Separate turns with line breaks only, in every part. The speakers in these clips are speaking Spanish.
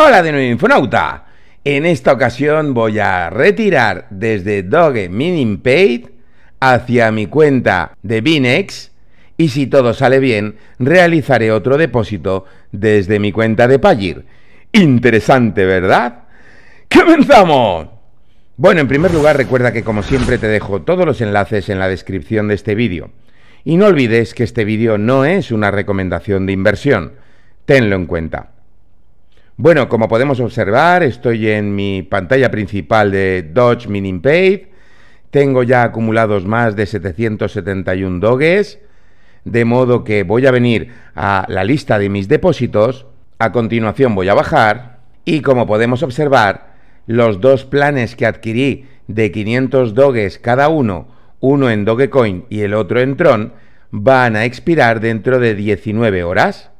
Hola de nuevo Infonauta. En esta ocasión voy a retirar desde Doge Mining Paid hacia mi cuenta de Binex y si todo sale bien realizaré otro depósito desde mi cuenta de Pagir. Interesante, ¿verdad? ¡Comenzamos! Bueno, en primer lugar recuerda que como siempre te dejo todos los enlaces en la descripción de este vídeo. Y no olvides que este vídeo no es una recomendación de inversión. Tenlo en cuenta. Bueno, como podemos observar, estoy en mi pantalla principal de Dodge Mining Tengo ya acumulados más de 771 doges, de modo que voy a venir a la lista de mis depósitos. A continuación voy a bajar y como podemos observar, los dos planes que adquirí de 500 doges cada uno, uno en Dogecoin y el otro en Tron, van a expirar dentro de 19 horas.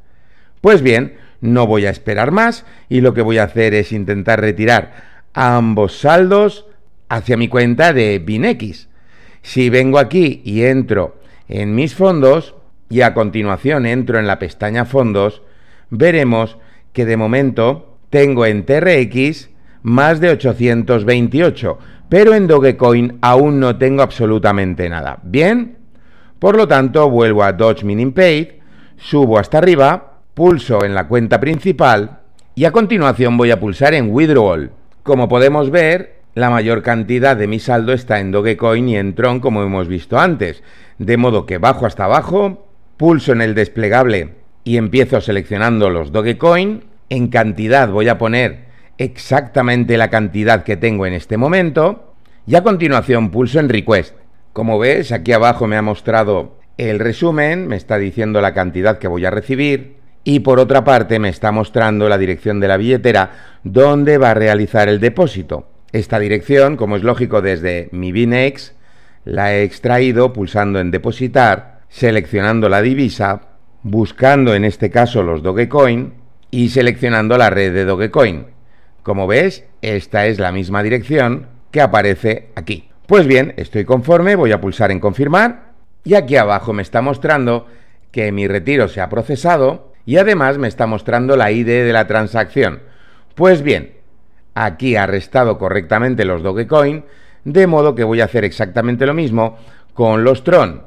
Pues bien, no voy a esperar más y lo que voy a hacer es intentar retirar ambos saldos hacia mi cuenta de BinX. Si vengo aquí y entro en mis fondos y a continuación entro en la pestaña fondos, veremos que de momento tengo en TRX más de 828, pero en Dogecoin aún no tengo absolutamente nada. Bien, por lo tanto vuelvo a Dodge Mining subo hasta arriba pulso en la cuenta principal y a continuación voy a pulsar en Withdrawal. Como podemos ver, la mayor cantidad de mi saldo está en Dogecoin y en Tron como hemos visto antes, de modo que bajo hasta abajo, pulso en el desplegable y empiezo seleccionando los Dogecoin, en cantidad voy a poner exactamente la cantidad que tengo en este momento y a continuación pulso en Request. Como ves, aquí abajo me ha mostrado el resumen, me está diciendo la cantidad que voy a recibir, y por otra parte me está mostrando la dirección de la billetera donde va a realizar el depósito. Esta dirección, como es lógico desde mi Binex, la he extraído pulsando en depositar, seleccionando la divisa, buscando en este caso los Dogecoin y seleccionando la red de Dogecoin. Como ves, esta es la misma dirección que aparece aquí. Pues bien, estoy conforme, voy a pulsar en confirmar y aquí abajo me está mostrando que mi retiro se ha procesado y además me está mostrando la ID de la transacción. Pues bien, aquí ha restado correctamente los Dogecoin, de modo que voy a hacer exactamente lo mismo con los Tron.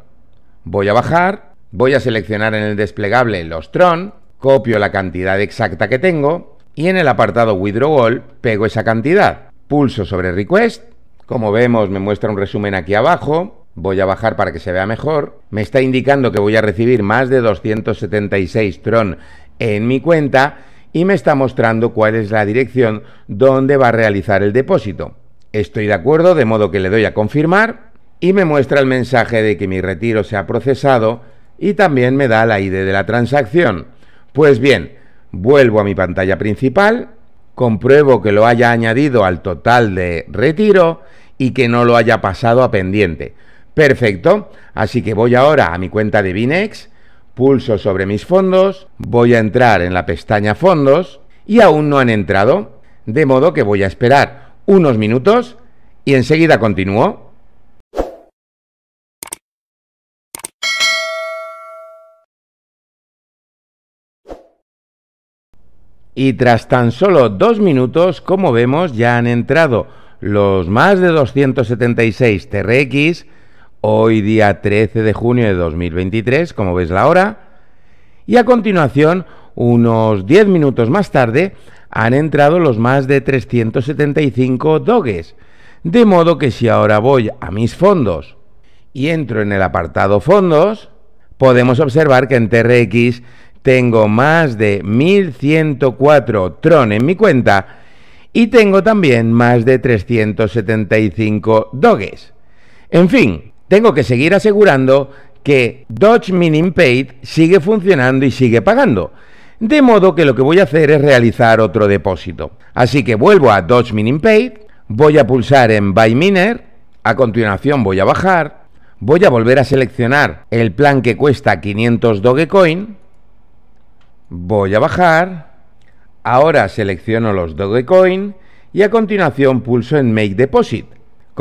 Voy a bajar, voy a seleccionar en el desplegable los Tron, copio la cantidad exacta que tengo y en el apartado Withdrawal pego esa cantidad. Pulso sobre Request, como vemos me muestra un resumen aquí abajo, voy a bajar para que se vea mejor, me está indicando que voy a recibir más de 276 Tron en mi cuenta y me está mostrando cuál es la dirección donde va a realizar el depósito. Estoy de acuerdo, de modo que le doy a confirmar y me muestra el mensaje de que mi retiro se ha procesado y también me da la ID de la transacción. Pues bien, vuelvo a mi pantalla principal, compruebo que lo haya añadido al total de retiro y que no lo haya pasado a pendiente. Perfecto, así que voy ahora a mi cuenta de Binex, pulso sobre mis fondos, voy a entrar en la pestaña fondos y aún no han entrado, de modo que voy a esperar unos minutos y enseguida continúo. Y tras tan solo dos minutos, como vemos, ya han entrado los más de 276 TRX hoy día 13 de junio de 2023, como ves la hora, y a continuación, unos 10 minutos más tarde, han entrado los más de 375 doges, de modo que si ahora voy a mis fondos y entro en el apartado fondos, podemos observar que en TRX tengo más de 1104 Tron en mi cuenta y tengo también más de 375 doges. En fin, tengo que seguir asegurando que Dodge Minim Paid sigue funcionando y sigue pagando. De modo que lo que voy a hacer es realizar otro depósito. Así que vuelvo a Dodge Minim Paid, voy a pulsar en Buy Miner, a continuación voy a bajar, voy a volver a seleccionar el plan que cuesta 500 Dogecoin, voy a bajar, ahora selecciono los Dogecoin y a continuación pulso en Make Deposit.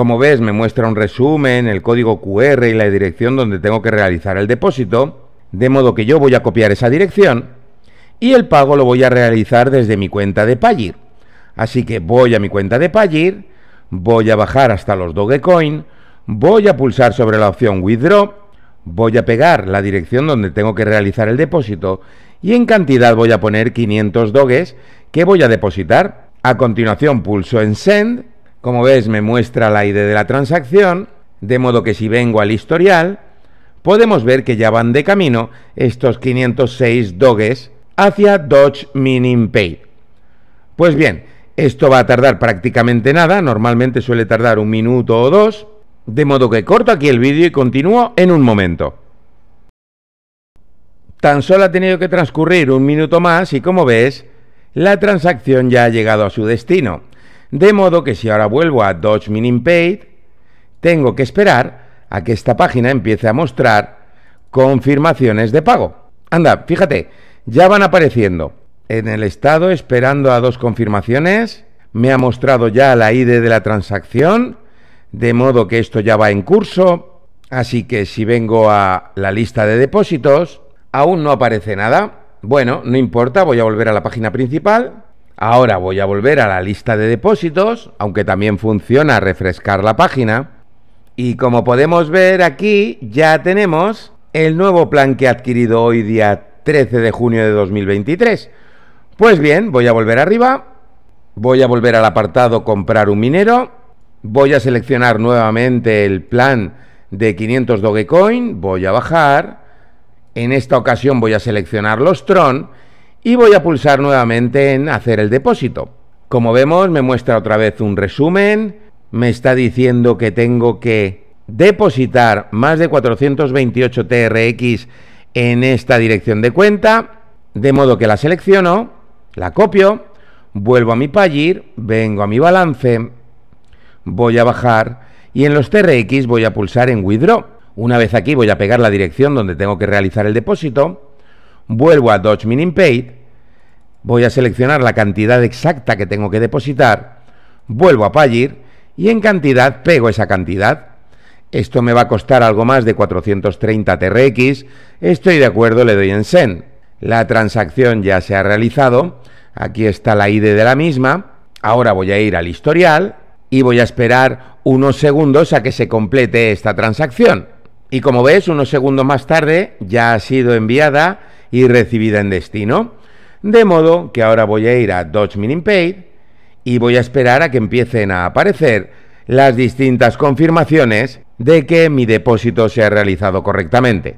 Como ves, me muestra un resumen, el código QR y la dirección donde tengo que realizar el depósito, de modo que yo voy a copiar esa dirección y el pago lo voy a realizar desde mi cuenta de Pagir. Así que voy a mi cuenta de Pagir, voy a bajar hasta los Dogecoin, voy a pulsar sobre la opción Withdraw, voy a pegar la dirección donde tengo que realizar el depósito y en cantidad voy a poner 500 doges que voy a depositar. A continuación pulso en Send como ves, me muestra la ID de la transacción, de modo que si vengo al historial, podemos ver que ya van de camino estos 506 doges hacia Dodge Mining Pay. Pues bien, esto va a tardar prácticamente nada, normalmente suele tardar un minuto o dos, de modo que corto aquí el vídeo y continúo en un momento. Tan solo ha tenido que transcurrir un minuto más y como ves, la transacción ya ha llegado a su destino. De modo que si ahora vuelvo a Dodge Mining Paid, tengo que esperar a que esta página empiece a mostrar confirmaciones de pago. Anda, fíjate, ya van apareciendo. En el estado esperando a dos confirmaciones, me ha mostrado ya la ID de la transacción, de modo que esto ya va en curso. Así que si vengo a la lista de depósitos, aún no aparece nada. Bueno, no importa, voy a volver a la página principal Ahora voy a volver a la lista de depósitos, aunque también funciona refrescar la página. Y como podemos ver aquí, ya tenemos el nuevo plan que he adquirido hoy día 13 de junio de 2023. Pues bien, voy a volver arriba, voy a volver al apartado comprar un minero, voy a seleccionar nuevamente el plan de 500 Dogecoin, voy a bajar, en esta ocasión voy a seleccionar los Tron y voy a pulsar nuevamente en hacer el depósito. Como vemos me muestra otra vez un resumen, me está diciendo que tengo que depositar más de 428 TRX en esta dirección de cuenta, de modo que la selecciono, la copio, vuelvo a mi Pagir, vengo a mi balance, voy a bajar y en los TRX voy a pulsar en Withdraw. Una vez aquí voy a pegar la dirección donde tengo que realizar el depósito Vuelvo a Dodge Minim Paid, voy a seleccionar la cantidad exacta que tengo que depositar, vuelvo a Pagir y en cantidad pego esa cantidad. Esto me va a costar algo más de 430 TRX, estoy de acuerdo, le doy en SEND La transacción ya se ha realizado, aquí está la ID de la misma, ahora voy a ir al historial y voy a esperar unos segundos a que se complete esta transacción. Y como ves, unos segundos más tarde ya ha sido enviada y recibida en destino. De modo que ahora voy a ir a Dodge Minim y voy a esperar a que empiecen a aparecer las distintas confirmaciones de que mi depósito se ha realizado correctamente.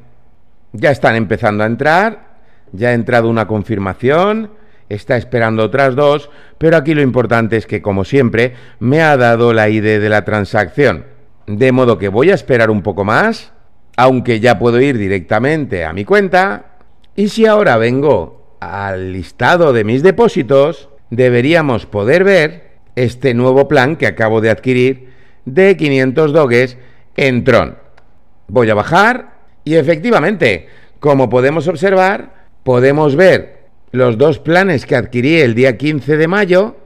Ya están empezando a entrar, ya ha entrado una confirmación, está esperando otras dos, pero aquí lo importante es que, como siempre, me ha dado la ID de la transacción. De modo que voy a esperar un poco más, aunque ya puedo ir directamente a mi cuenta y si ahora vengo al listado de mis depósitos, deberíamos poder ver este nuevo plan que acabo de adquirir de 500 doges en Tron. Voy a bajar y efectivamente, como podemos observar, podemos ver los dos planes que adquirí el día 15 de mayo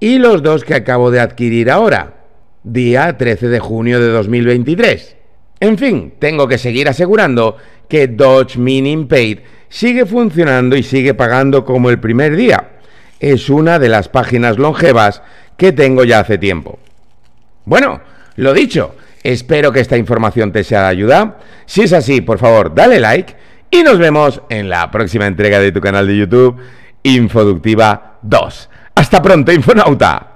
y los dos que acabo de adquirir ahora, día 13 de junio de 2023. En fin, tengo que seguir asegurando que Dodge Mining Paid sigue funcionando y sigue pagando como el primer día. Es una de las páginas longevas que tengo ya hace tiempo. Bueno, lo dicho, espero que esta información te sea de ayuda. Si es así, por favor, dale like y nos vemos en la próxima entrega de tu canal de YouTube, Infoductiva 2. Hasta pronto, Infonauta.